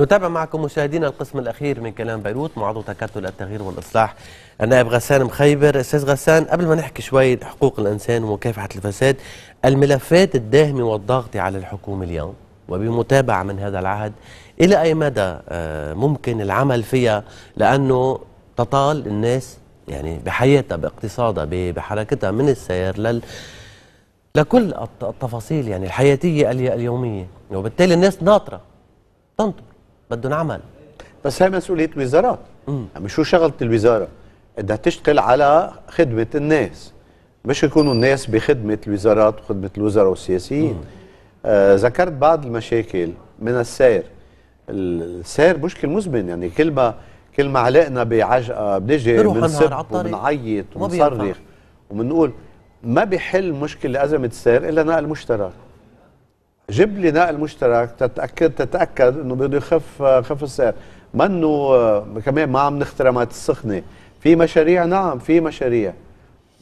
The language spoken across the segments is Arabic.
نتابع معكم مشاهدينا القسم الاخير من كلام بيروت مع عضو تكتل التغيير والاصلاح النائب غسان مخيبر استاذ غسان قبل ما نحكي شوي حقوق الانسان ومكافحه الفساد الملفات الداهمه والضغط على الحكومه اليوم وبمتابعه من هذا العهد الى اي مدى آه، ممكن العمل فيها لانه تطال الناس يعني بحياتها باقتصادها بحركتها من السير لل لكل التفاصيل يعني الحياتيه اليوميه وبالتالي الناس ناطره تنطر بدهم عمل بس هي مسؤوليه وزارات يعني شو شغله الوزاره بدها تشتغل على خدمه الناس مش يكونوا الناس بخدمه الوزارات وخدمه الوزراء والسياسيين آه ذكرت بعض المشاكل من السير السير مشكل مزمن يعني كل ما كل ما علقنا بعجقه آه، بنجي بنسب وبنعيط وبنصرخ وبنقول ما بيحل مشكله ازمه السير الا نقل مشترك جيب لي نقل مشترك تتاكد تتاكد انه بده يخف خف السعر منه آه، كمان ما عم نخترع ما السخنه في مشاريع نعم في مشاريع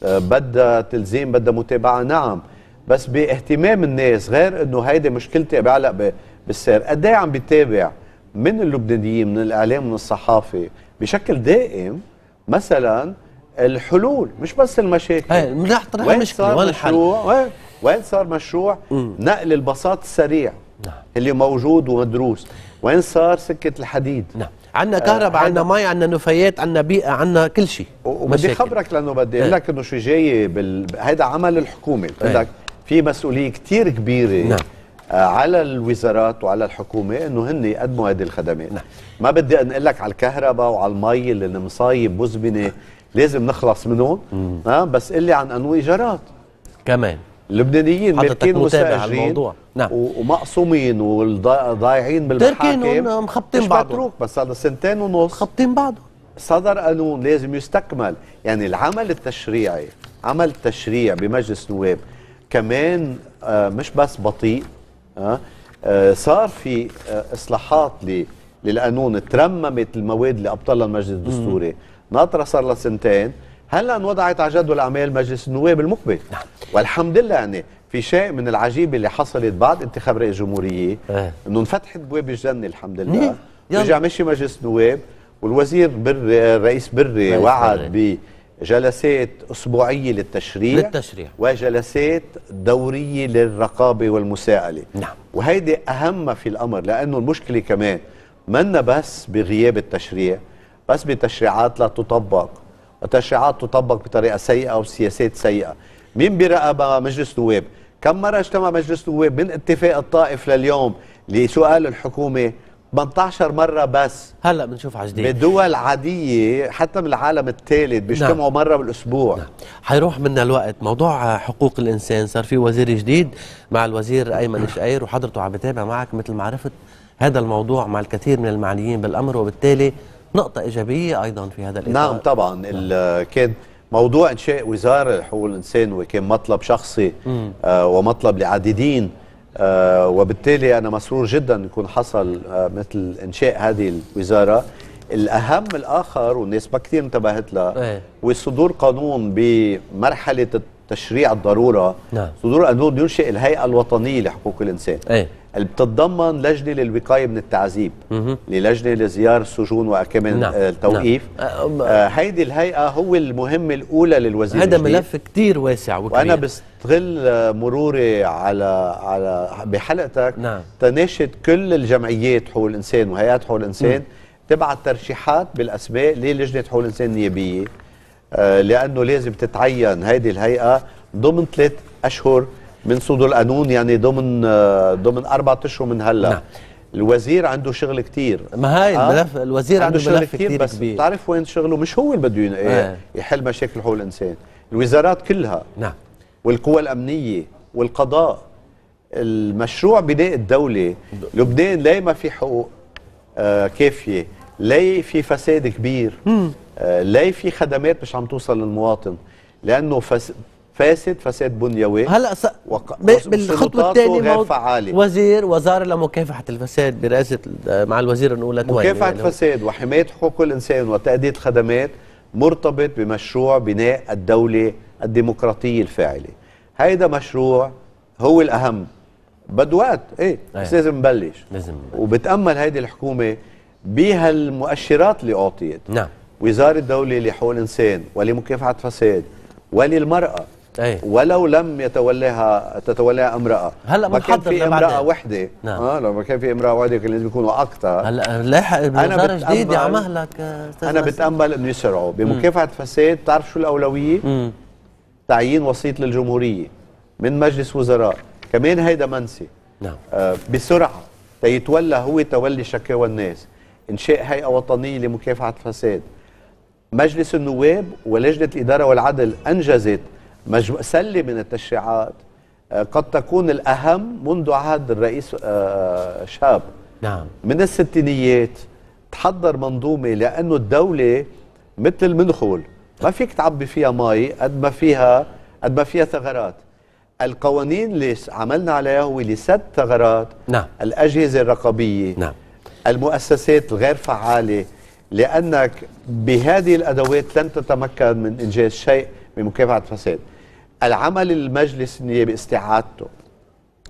آه، بدها تلزيم بدها متابعه نعم بس باهتمام الناس غير انه هيدي مشكلتي بعلق بالسعر قد ايه عم بيتابع من اللبنانيين من الاعلام من الصحافه بشكل دائم مثلا الحلول مش بس المشاكل هي إيه، رح طرح مشكله ولا حل وين صار مشروع مم. نقل البساط السريع نعم. اللي موجود ومدروس وين صار سكة الحديد نعم عندنا كهرباء آه عندنا مي عندنا نفايات عندنا بيئه عندنا كل شيء وبدي خبرك لانه بدي اقول إيه. لك انه شو جاي بال... هيدا عمل الحكومه بدك إيه. في مسؤوليه كثير كبيره نعم. آه، على الوزارات وعلى الحكومه انه هن يقدموا هذه الخدمات نعم. ما بدي انقل لك على الكهرباء وعلى المي اللي مصايب مزمنه لازم نخلص منهم ها آه، بس قل لي عن انواع ايجارات كمان اللبنانيين مالكين مستاجرين نعم. ومقسومين وضايعين بالمحاكم مخبطين بعضهم بس هذا سنتين ونص مخبطين بعضهم صدر قانون لازم يستكمل يعني العمل التشريعي عمل التشريع بمجلس نواب كمان آه، مش بس بطيء آه، آه، صار في اصلاحات للقانون ترممت المواد اللي ابطلها المجلس الدستوري ناطره صار لها سنتين هلا انوضعت على جدول اعمال مجلس النواب المقبل نعم. والحمد لله يعني في شيء من العجيبه اللي حصلت بعد انتخاب رئيس الجمهوريه إيه. انه انفتحت بواب الجنه الحمد لله إيه. رجع مشي مجلس النواب والوزير بري الرئيس بري وعد بجلسات اسبوعيه للتشريع للتشريع وجلسات دوريه للرقابه والمساءله نعم وهيدي اهم في الامر لانه المشكله كمان منا بس بغياب التشريع بس بتشريعات لا تطبق تشريعات تطبق بطريقه سيئه او سياسات سيئه مين بيراقب مجلس نواب كم مره اجتمع مجلس نواب من اتفاق الطائف لليوم لسؤال الحكومه 18 مرة بس هلا بنشوف على جديد بدول عادية حتى من العالم الثالث بيجتمعوا نعم. مرة بالأسبوع نعم. حيروح منا الوقت موضوع حقوق الإنسان صار في وزير جديد مع الوزير أيمن شقير وحضرته عم بتابع معك مثل ما عرفت هذا الموضوع مع الكثير من المعنيين بالأمر وبالتالي نقطة إيجابية أيضا في هذا الإطار نعم طبعا نعم. كان موضوع إنشاء وزارة حقوق الإنسان وكان مطلب شخصي آه ومطلب لعديدين آه وبالتالي أنا مسرور جدا يكون حصل آه مثل إنشاء هذه الوزارة الأهم الآخر والناس ما كثير انتبهت له إيه. وصدور قانون بمرحلة تشريع الضرورة نعم. صدور قانون ينشئ الهيئة الوطنية لحقوق الإنسان أي. اللي بتتضمن لجنه للوقايه من التعذيب للجنه لزيار السجون واكمل نعم. التوقيف آه، نعم. آه،, آه هيدي الهيئه هو المهمه الاولى للوزير هذا ملف كثير واسع وكبير وانا بستغل آه، مروري على على بحلقتك نعم. تناشد كل الجمعيات حقوق الانسان وهيئات حقوق الانسان تبعت ترشيحات بالاسماء للجنه حقوق الانسان النيابيه آه لانه لازم تتعين هيدي الهيئه ضمن ثلاث اشهر من صدور القانون يعني ضمن آه، ضمن اربع اشهر من هلا نعم. الوزير عنده شغل كتير ما هاي آه؟ الملف آه؟ الوزير عنده, عنده شغل ملف كتير, كتير بس كبير. بتعرف وين شغله مش هو اللي بده آه. يحل مشاكل حقوق الانسان الوزارات كلها نعم والقوى الامنيه والقضاء المشروع بناء الدوله لبنان ليه ما في حقوق آه كافيه ليه في فساد كبير آه ليه في خدمات مش عم توصل للمواطن لانه فس... فاسد فساد بنيوي هلا س... وق... بالخطوه الثانيه غير فعاله وزير وزاره لمكافحه الفساد برئاسه مع الوزير نقولها مكافحه يعني الفساد وحمايه حقوق الانسان وتاديه خدمات مرتبط بمشروع بناء الدوله الديمقراطيه الفاعله هيدا مشروع هو الاهم بد وقت ايه أيه. بس لازم نبلش لازم وبتامل هيدي الحكومه بهالمؤشرات اللي اعطيت نعم وزاره الدوله لحقوق الانسان ولمكافحه الفساد وللمراه أيه. ولو لم يتولاها تتولاها امراه هلا ما كان في امراه وحده نعم. اه لو ما كان في امراه وحده كان لازم يكونوا اكثر هلا لاحق انا جديد يا مهلك آه، انا بتامل انه يسرعوا بمكافحه الفساد بتعرف شو الاولويه؟ مم. تعيين وسيط للجمهوريه من مجلس وزراء كمان هيدا منسي نعم آه بسرعه تيتولى هو تولي شكاوى الناس انشاء هيئه وطنيه لمكافحه الفساد مجلس النواب ولجنه الاداره والعدل انجزت مجمو... سلة من التشريعات آه، قد تكون الأهم منذ عهد الرئيس آه، شاب نعم من الستينيات تحضر منظومة لأنه الدولة مثل المنخول ما فيك تعبي فيها مي قد ما فيها قد ما فيها ثغرات القوانين اللي عملنا عليها هو لسد ثغرات نعم الأجهزة الرقابية نعم المؤسسات الغير فعالة لأنك بهذه الأدوات لن تتمكن من إنجاز شيء بمكافحه الفساد العمل المجلس النيابي استعادته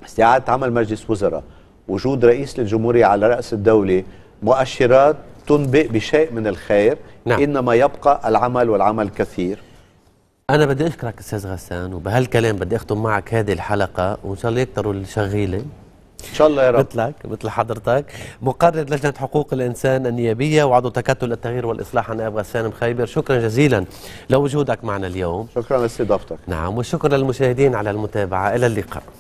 استعاده عمل مجلس وزراء وجود رئيس للجمهوريه على راس الدوله مؤشرات تنبئ بشيء من الخير نعم. انما يبقى العمل والعمل كثير انا بدي اشكرك استاذ غسان وبهالكلام بدي اختم معك هذه الحلقه وان شاء الله يكتروا الشغيله شاء الله يا رب مثلك مثل حضرتك مقرر لجنه حقوق الانسان النيابيه وعضو تكتل التغيير والاصلاح انا ابغى سالم خيبر شكرا جزيلا لوجودك معنا اليوم شكرا لاستضافتك نعم وشكرا للمشاهدين على المتابعه الى اللقاء